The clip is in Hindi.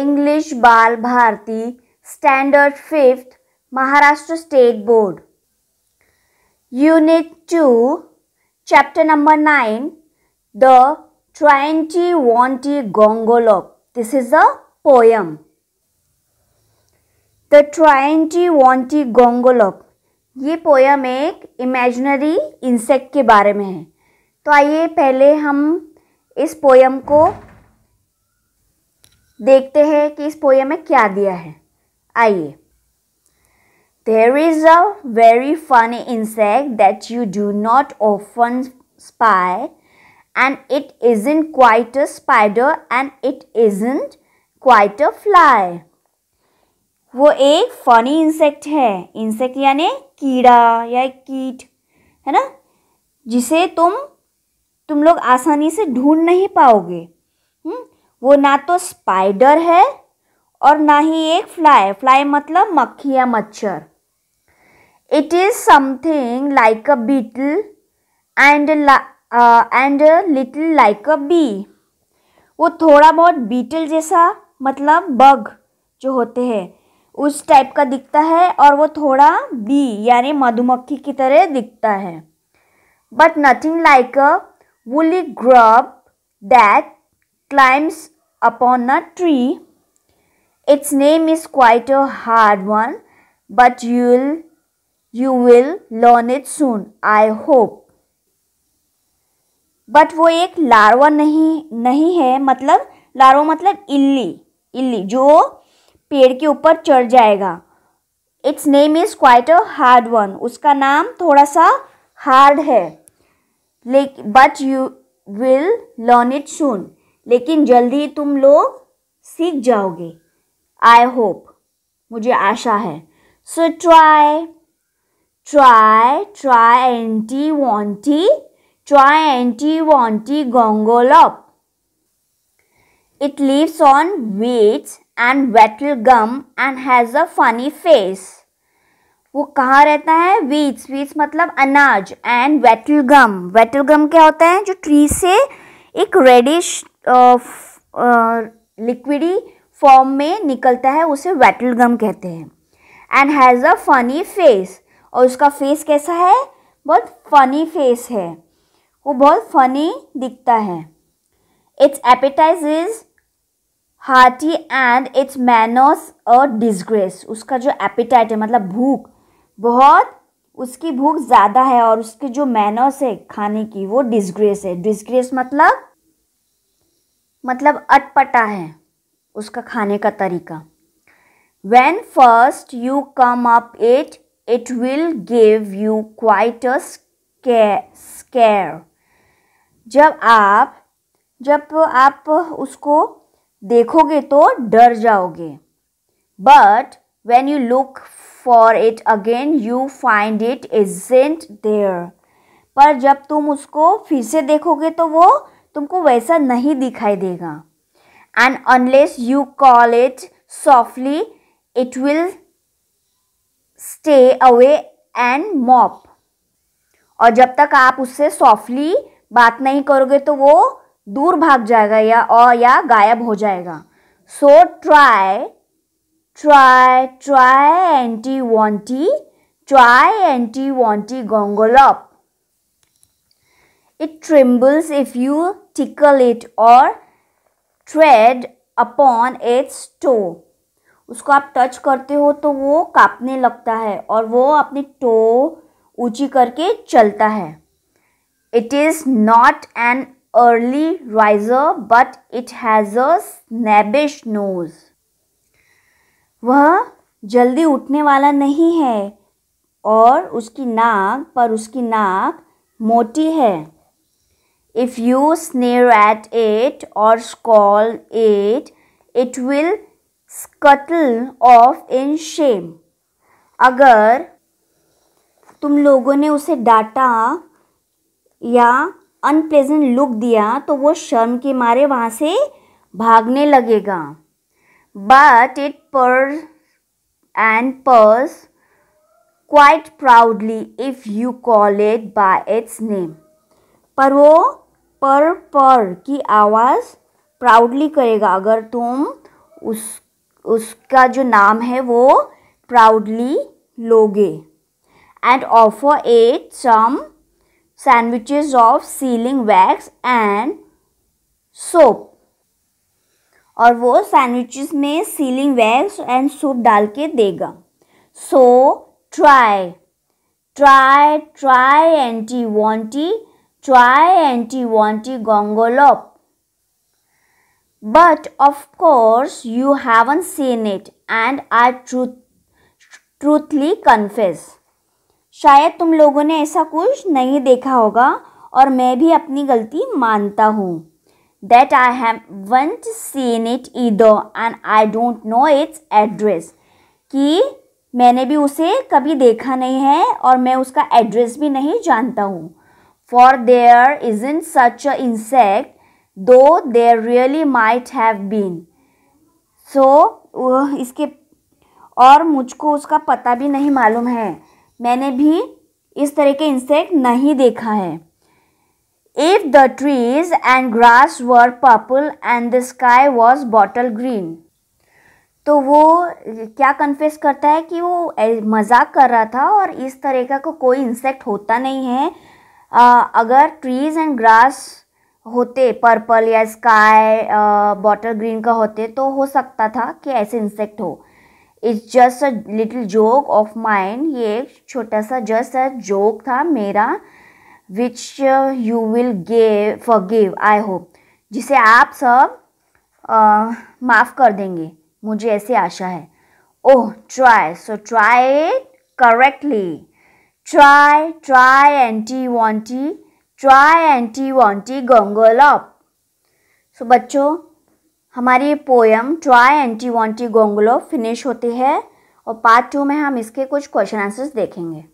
English Bal Bharati standard fifth Maharashtra state board unit two chapter number nine the twenty wonty gongolope this is a poem the trianti wonty gongolope ये पोयम एक इमेजनरी इंसेक्ट के बारे में है तो आइए पहले हम इस पोयम को देखते हैं कि इस पोएम में क्या दिया है आइए there is a very funny insect that you do not often spy and it is in quite a spider and it is in quite a fly वो एक फनी इंसेक्ट है इंसेक्ट यानी कीड़ा या कीट है ना जिसे तुम तुम लोग आसानी से ढूंढ नहीं पाओगे वो ना तो स्पाइडर है और ना ही एक फ्लाई फ्लाई मतलब मक्खी या मच्छर it is something like a beetle and and little like a bee वो थोड़ा बहुत बीटल जैसा मतलब बग जो होते हैं उस टाइप का दिखता है और वो थोड़ा बी यानी मधुमक्खी की तरह दिखता है but nothing like a woolly grub that climbs upon a tree. Its name is quite a hard one, but you'll you will learn it soon, I hope. But वो एक लार्वा नहीं नहीं है मतलब लार्वा मतलब इल्ली इल्ली जो पेड़ के ऊपर चढ़ जाएगा its name is quite a hard one उसका नाम थोड़ा सा हार्ड है लेकिन but you will learn it soon लेकिन जल्दी तुम लोग सीख जाओगे आई होप मुझे आशा है so try try try anti wonty try anti wonty gongolope it lives on weeds and wattle gum and has a funny face वो कहाँ रहता है वीट्स वीट्स मतलब अनाज and wattle gum wattle gum क्या होता है जो ट्री से एक रेडिश लिक्विडी फॉर्म uh, में निकलता है उसे वेटल गम कहते हैं and has a funny face और उसका फेस कैसा है बहुत फनी फेस है वो बहुत फनी दिखता है its appetite is hearty and its manners a disgrace उसका जो एपिटाइट है मतलब भूख बहुत उसकी भूख ज़्यादा है और उसकी जो मैनोस है खाने की वो डिसग्रेस है डिसग्रेस मतलब मतलब अटपटा है उसका खाने का तरीका when first you come up it it will give you quite scare जब आप जब आप उसको देखोगे तो डर जाओगे but when you look for it again you find it isn't there पर जब तुम उसको फिर से देखोगे तो वो तुमको वैसा नहीं दिखाई देगा and unless you call it softly it will stay away and mope और जब तक आप उससे सॉफ्टली बात नहीं करोगे तो वो दूर भाग जाएगा या और या गायब हो जाएगा so try try try anti wonty try anti wonty gongolope it trembles if you tickle it और tread upon its toe उसको आप टच करते हो तो वो काँपने लगता है और वो अपनी टो ऊंची करके चलता है it is not an early riser but it has a snobbish nose वह जल्दी उठने वाला नहीं है और उसकी नाक पर उसकी नाक मोटी है If you sneer at it or scold it, it will scuttle off in shame. अगर तुम लोगों ने उसे डांटा या अनप्लेजेंट लुक दिया तो वो शर्म के मारे वहाँ से भागने लगेगा but it purr and purrs quite proudly if you call it by its name पर वो पर पर की आवाज़ प्राउडली करेगा अगर तुम उस उसका जो नाम है वो प्राउडली लोगे and offer at some sandwiches of sealing wax and soap और वो सैंडविचेस में सीलिंग वैक्स एंड सोप डाल के देगा so try try try anti wonty try anti gongolop But of course, you haven't seen it and I truth, truthfully confess. शायद तुम लोगों ने ऐसा कुछ नहीं देखा होगा और मैं भी अपनी गलती मानता हूँ that I haven't seen it either and I don't know its address कि मैंने भी उसे कभी देखा नहीं है और मैं उसका एड्रेस भी नहीं जानता हूँ for there isn't such a insect though there really might have been so uh, iske और मुझको उसका पता भी नहीं मालूम है मैंने भी इस तरह के इंसेक्ट नहीं देखा है if the trees and grass were purple and the sky was bottle green तो वो क्या कन्फेस करता है कि वो मजाक कर रहा था और इस तरह का को कोई इंसेक्ट होता नहीं है अगर ट्रीज एंड ग्रास होते पर्पल या स्काई बॉटल ग्रीन का होते तो हो सकता था कि ऐसे इंसेक्ट हो it's just a little joke of mind ये एक छोटा सा जस्ट अ जोक था मेरा विच यू विल गे फॉर गिव आई होप जिसे आप सब माफ़ कर देंगे मुझे ऐसी आशा है oh try so try correctly Try, try and T one T try and T one so बच्चों हमारी ये poem try anti T gongolope finish होती है और पार्ट टू में हम इसके कुछ क्वेश्चन आंसर्स देखेंगे